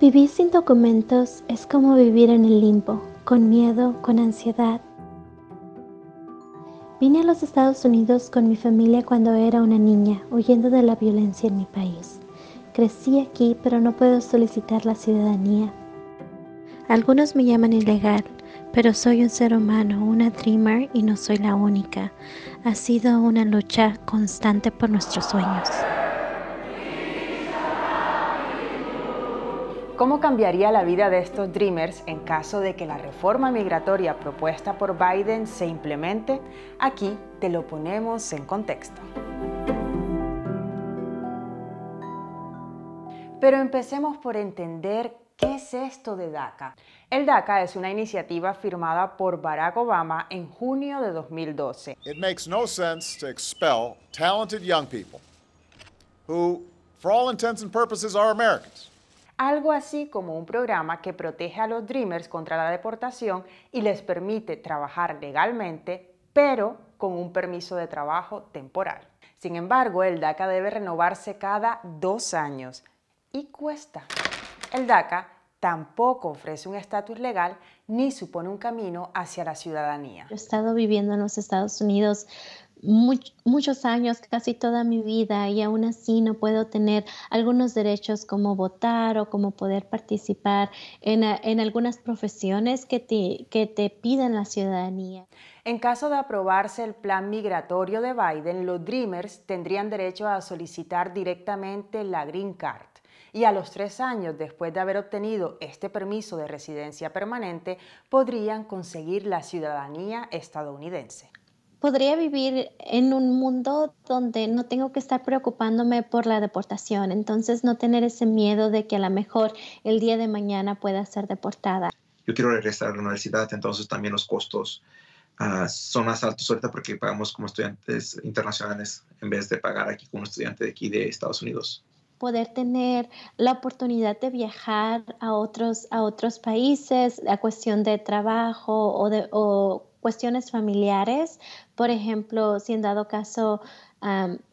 Vivir sin documentos es como vivir en el limbo, con miedo, con ansiedad. Vine a los Estados Unidos con mi familia cuando era una niña, huyendo de la violencia en mi país. Crecí aquí, pero no puedo solicitar la ciudadanía. Algunos me llaman ilegal, pero soy un ser humano, una dreamer y no soy la única. Ha sido una lucha constante por nuestros sueños. ¿Cómo cambiaría la vida de estos Dreamers en caso de que la reforma migratoria propuesta por Biden se implemente? Aquí te lo ponemos en contexto. Pero empecemos por entender ¿Qué es esto de DACA? El DACA es una iniciativa firmada por Barack Obama en junio de 2012. It makes no sense to expel talented young people who, for all intents and purposes, are Americans algo así como un programa que protege a los Dreamers contra la deportación y les permite trabajar legalmente, pero con un permiso de trabajo temporal. Sin embargo, el DACA debe renovarse cada dos años y cuesta. El DACA tampoco ofrece un estatus legal ni supone un camino hacia la ciudadanía. he estado viviendo en los Estados Unidos muchos años, casi toda mi vida, y aún así no puedo tener algunos derechos como votar o como poder participar en, algunas profesiones que te, que te piden la ciudadanía. En caso de aprobarse el plan migratorio de Biden, los Dreamers tendrían derecho a solicitar directamente la Green Card y a los tres años después de haber obtenido este permiso de residencia permanente podrían conseguir la ciudadanía estadounidense podría vivir en un mundo donde no tengo que estar preocupándome por la deportación, entonces no tener ese miedo de que a lo mejor el día de mañana pueda ser deportada. Yo quiero regresar a la universidad, entonces también los costos ah, son más altos ahorita porque pagamos como estudiantes internacionales en vez de pagar aquí como un estudiante de aquí de Estados Unidos poder tener la oportunidad de viajar a otros, a otros países, la cuestión de trabajo o, de, cuestiones familiares, por ejemplo, si en dado caso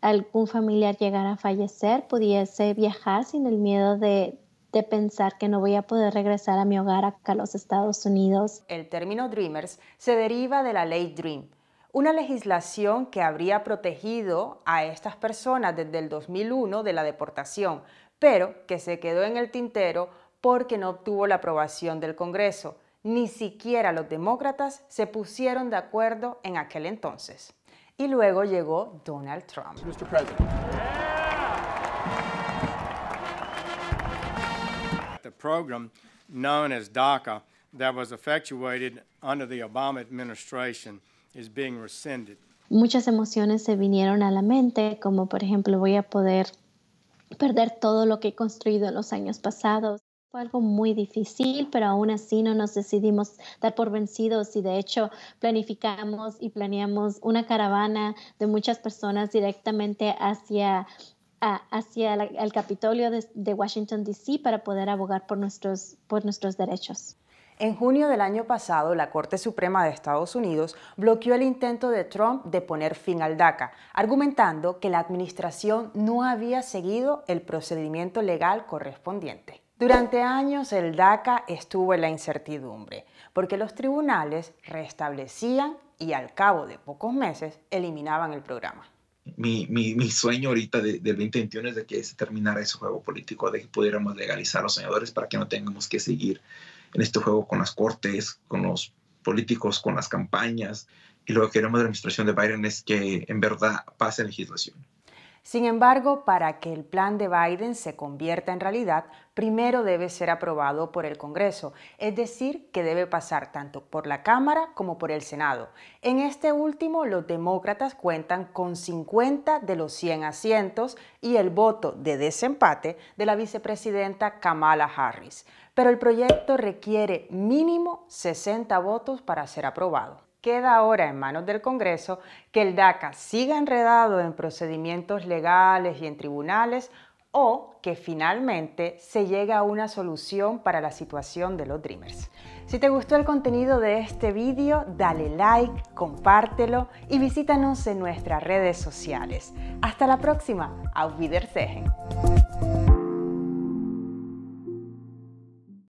algún familiar llegara a fallecer, pudiese viajar sin el miedo de, de pensar que no voy a poder regresar a mi hogar acá a los Estados Unidos. El término Dreamers se deriva de la ley Dream, una legislación que habría protegido a estas personas desde el 2001 de la deportación, pero que se quedó en el tintero porque no obtuvo la aprobación del Congreso. Ni siquiera los demócratas se pusieron de acuerdo en aquel entonces. Y luego llegó Donald Trump. The known as DACA that was effectuated under Obama administration is being Muchas emociones se vinieron a la mente, como por ejemplo voy a poder perder todo lo que he construido en los años pasados algo muy difícil, pero aún así no nos decidimos dar por vencidos y de hecho planificamos y planeamos una caravana de muchas personas directamente hacia hacia el Capitolio de, de Washington, D.C. para poder abogar por nuestros, por nuestros derechos. En junio del año pasado, la Corte Suprema de Estados Unidos bloqueó el intento de Trump de poner fin al DACA, argumentando que la administración no había seguido el procedimiento legal correspondiente. Durante años el DACA estuvo en la incertidumbre, porque los tribunales restablecían y al cabo de pocos meses eliminaban el programa. Mi, sueño ahorita del de 2021 es de que se terminara ese juego político, de que pudiéramos legalizar a los soñadores para que no tengamos que seguir en este juego con las cortes, con los políticos, con las campañas. Y lo que queremos de la administración de Biden es que en verdad pase legislación. Sin embargo, para que el plan de Biden se convierta en realidad, primero debe ser aprobado por el Congreso, es decir, que debe pasar tanto por la Cámara como por el Senado. En este último, los demócratas cuentan con 50 de los 100 asientos y el voto de desempate de la vicepresidenta Kamala Harris. Pero el proyecto requiere mínimo 60 votos para ser aprobado queda ahora en manos del Congreso que el DACA siga enredado en procedimientos legales y en tribunales o que finalmente se llegue a una solución para la situación de los Dreamers. Si te gustó el contenido de este vídeo, dale like, compártelo y visítanos en nuestras redes sociales. Hasta la próxima, auf Wiedersehen.